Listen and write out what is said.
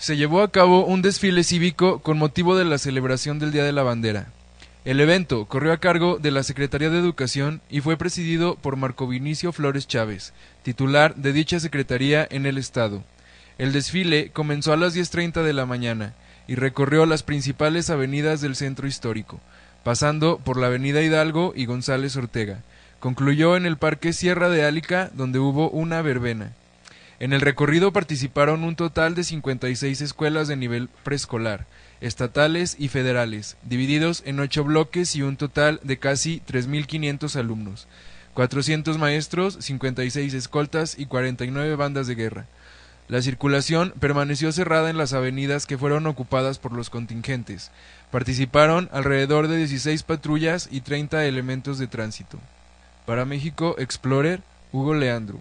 se llevó a cabo un desfile cívico con motivo de la celebración del Día de la Bandera. El evento corrió a cargo de la Secretaría de Educación y fue presidido por Marco Vinicio Flores Chávez, titular de dicha Secretaría en el Estado. El desfile comenzó a las 10.30 de la mañana y recorrió las principales avenidas del centro histórico, pasando por la Avenida Hidalgo y González Ortega. Concluyó en el Parque Sierra de Álica, donde hubo una verbena. En el recorrido participaron un total de 56 escuelas de nivel preescolar, estatales y federales, divididos en ocho bloques y un total de casi 3.500 alumnos, 400 maestros, 56 escoltas y 49 bandas de guerra. La circulación permaneció cerrada en las avenidas que fueron ocupadas por los contingentes. Participaron alrededor de 16 patrullas y 30 elementos de tránsito. Para México Explorer, Hugo Leandro.